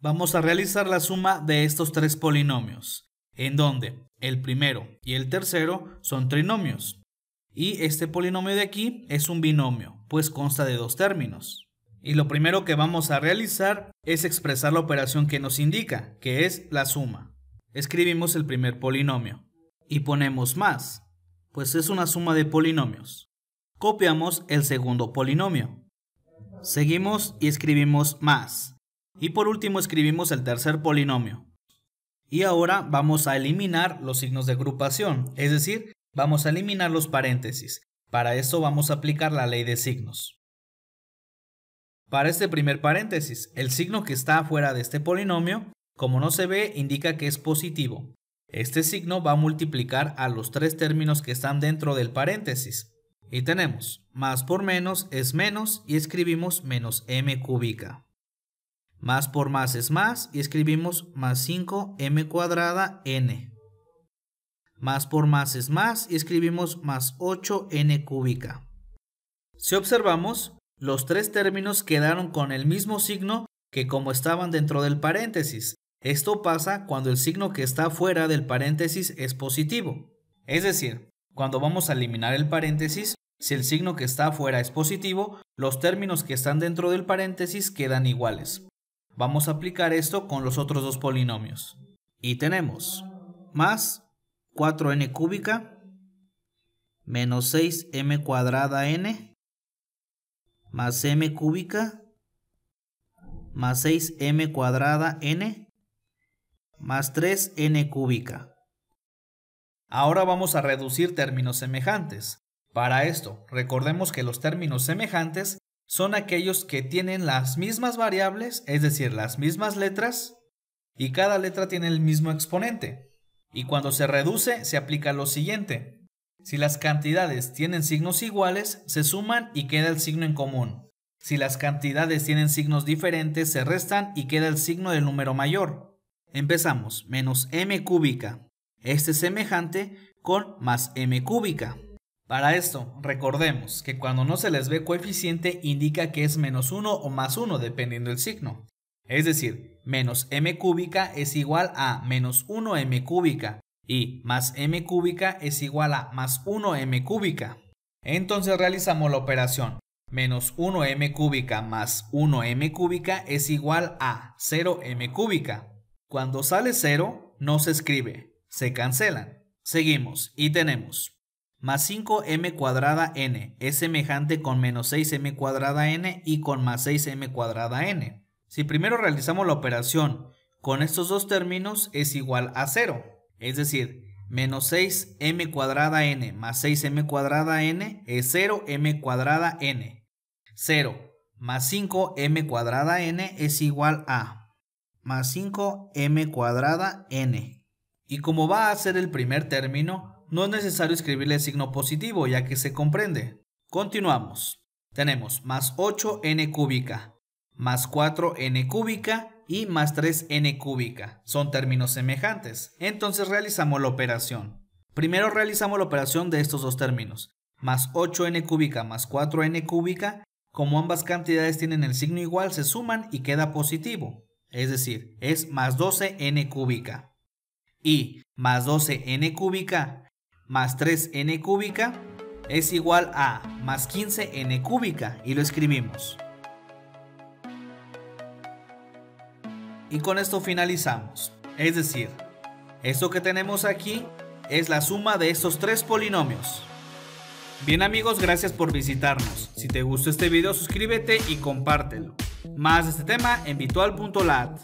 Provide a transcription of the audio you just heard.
vamos a realizar la suma de estos tres polinomios, en donde el primero y el tercero son trinomios. Y este polinomio de aquí es un binomio, pues consta de dos términos. Y lo primero que vamos a realizar es expresar la operación que nos indica, que es la suma. Escribimos el primer polinomio y ponemos más, pues es una suma de polinomios. Copiamos el segundo polinomio. Seguimos y escribimos más, y por último escribimos el tercer polinomio. Y ahora vamos a eliminar los signos de agrupación, es decir, vamos a eliminar los paréntesis. Para eso vamos a aplicar la ley de signos. Para este primer paréntesis, el signo que está fuera de este polinomio, como no se ve, indica que es positivo. Este signo va a multiplicar a los tres términos que están dentro del paréntesis. Y tenemos, más por menos es menos y escribimos menos m cúbica. Más por más es más y escribimos más 5m cuadrada n. Más por más es más y escribimos más 8n cúbica. Si observamos, los tres términos quedaron con el mismo signo que como estaban dentro del paréntesis. Esto pasa cuando el signo que está fuera del paréntesis es positivo. Es decir, cuando vamos a eliminar el paréntesis, si el signo que está fuera es positivo, los términos que están dentro del paréntesis quedan iguales. Vamos a aplicar esto con los otros dos polinomios. Y tenemos más 4n cúbica menos 6m cuadrada n más m cúbica más 6m cuadrada n más 3n cúbica. Ahora vamos a reducir términos semejantes. Para esto, recordemos que los términos semejantes son aquellos que tienen las mismas variables, es decir, las mismas letras, y cada letra tiene el mismo exponente. Y cuando se reduce, se aplica lo siguiente. Si las cantidades tienen signos iguales, se suman y queda el signo en común. Si las cantidades tienen signos diferentes, se restan y queda el signo del número mayor. Empezamos, menos m cúbica. Este es semejante con más m cúbica. Para esto, recordemos que cuando no se les ve coeficiente indica que es menos 1 o más 1 dependiendo del signo. Es decir, menos m cúbica es igual a menos 1m cúbica y más m cúbica es igual a más 1m cúbica. Entonces realizamos la operación. Menos 1m cúbica más 1m cúbica es igual a 0m cúbica. Cuando sale 0, no se escribe, se cancelan. Seguimos y tenemos más 5m cuadrada n es semejante con menos 6m cuadrada n y con más 6m cuadrada n. Si primero realizamos la operación con estos dos términos es igual a 0. Es decir, menos 6m cuadrada n más 6m cuadrada n es 0m cuadrada n. 0 más 5m cuadrada n es igual a más 5m cuadrada n. Y como va a ser el primer término, no es necesario escribirle el signo positivo ya que se comprende. Continuamos. Tenemos más 8n cúbica, más 4n cúbica y más 3n cúbica. Son términos semejantes. Entonces realizamos la operación. Primero realizamos la operación de estos dos términos. Más 8n cúbica más 4n cúbica. Como ambas cantidades tienen el signo igual, se suman y queda positivo. Es decir, es más 12n cúbica. Y más 12n cúbica más 3n cúbica es igual a más 15n cúbica y lo escribimos. Y con esto finalizamos. Es decir, esto que tenemos aquí es la suma de estos tres polinomios. Bien amigos, gracias por visitarnos. Si te gustó este video, suscríbete y compártelo. Más de este tema en virtual.lat.